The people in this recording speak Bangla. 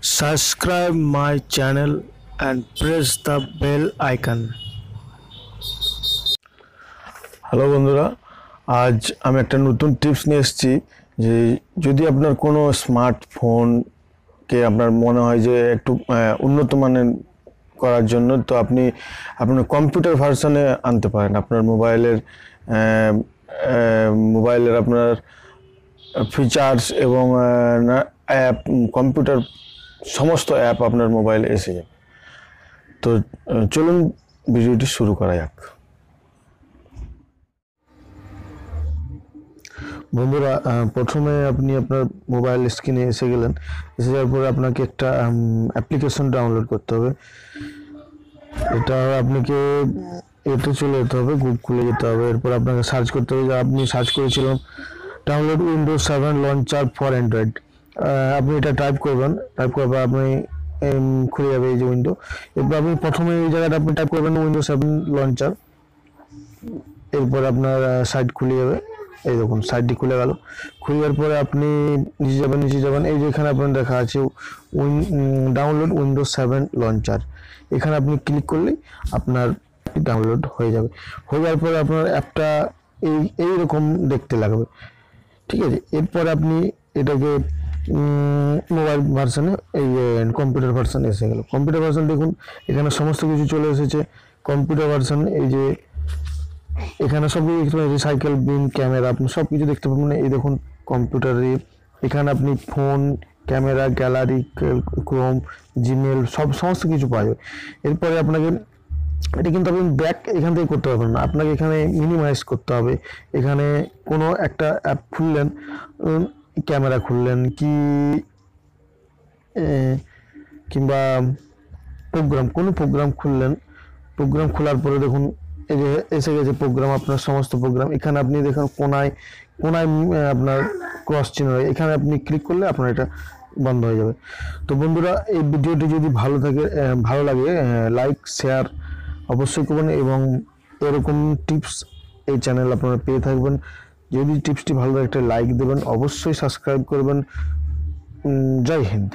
Subscribe my channel and press the bell icon. হ্যালো বন্ধুরা আজ আমি একটা নতুন টিপস নিয়ে এসেছি যে যদি আপনার কোনো স্মার্টফোনকে আপনার মনে হয় যে একটু উন্নত মানের করার জন্য তো আপনি আপনার কম্পিউটার ভার্সনে আনতে পারেন আপনার মোবাইলের মোবাইলের আপনার ফিচার্স এবং অ্যাপ কম্পিউটার সমস্ত অ্যাপ আপনার মোবাইলে এসে যাবে তো চলুন ভিডিওটি শুরু করা যাক বন্ধুরা প্রথমে আপনি আপনার মোবাইল স্ক্রিনে এসে গেলেন এসে যাওয়ার পরে আপনাকে একটা অ্যাপ্লিকেশন ডাউনলোড করতে হবে এটা আপনাকে এতে চলে যেতে হবে খুলে যেতে হবে এরপর আপনাকে সার্চ করতে হবে আপনি সার্চ করেছিলাম download windows seven launcher for android আপনি এটা টাইপ করবেন টাইপ করার পর আপনি খুলে যাবে এই যে উইন্ডো এরপর আপনি প্রথমে এই জায়গাটা আপনি টাইপ করবেন উইন্ডো সেভেন লঞ্চার এরপর আপনার সাইট খুলে যাবে এই দেখুন সাইটটি খুলে গেল খুলে যাওয়ার পরে আপনি নিচে যাবেন নিচে যাবেন এই যেখানে আপনার দেখা আছে win download windows seven launcher এখানে আপনি ক্লিক করলেই আপনার ডাউনলোড হয়ে যাবে হয়ে যাওয়ার পরে আপনার অ্যাপটা এই এইরকম দেখতে লাগবে ঠিক আছে এরপর আপনি এটাকে মোবাইল ভার্সনে এই কম্পিউটার ভার্সন এসে গেল কম্পিউটার ভার্সন দেখুন এখানে সমস্ত কিছু চলে এসেছে কম্পিউটার ভার্সান এই যে এখানে সব দেখতে সাইকেল বিম ক্যামেরা আপনি সব কিছু দেখতে পাবেন মানে এই দেখুন কম্পিউটারে এখানে আপনি phone camera gallery Chrome Gmail সব সমস্ত কিছু পাওয়া যাবে এরপরে আপনাকে এটি কিন্তু আপনি ব্যাক এখান থেকে করতে পারবেন না আপনাকে এখানে মিনিমাইজ করতে হবে এখানে কোনো একটা অ্যাপ খুললেন ক্যামেরা খুললেন কি কিংবা প্রোগ্রাম কোনো প্রোগ্রাম খুললেন প্রোগ্রাম খোলার পরে দেখুন এই যে এসে গেছে প্রোগ্রাম আপনার সমস্ত প্রোগ্রাম এখানে আপনি দেখুন কোনায় কোনায় আপনার ক্রস চিহ্ন এখানে আপনি ক্লিক করলে আপনার এটা বন্ধ হয়ে যাবে তো বন্ধুরা এই ভিডিওটি যদি ভালো থাকে ভালো লাগে লাইক শেয়ার অবশ্যই করবেন এবং এরকম টিপস এই চ্যানেল আপনারা পেয়ে থাকবেন যদি টিপসটি ভালো লাগে একটা লাইক দেবেন অবশ্যই সাবস্ক্রাইব করবেন জয় হিন্দ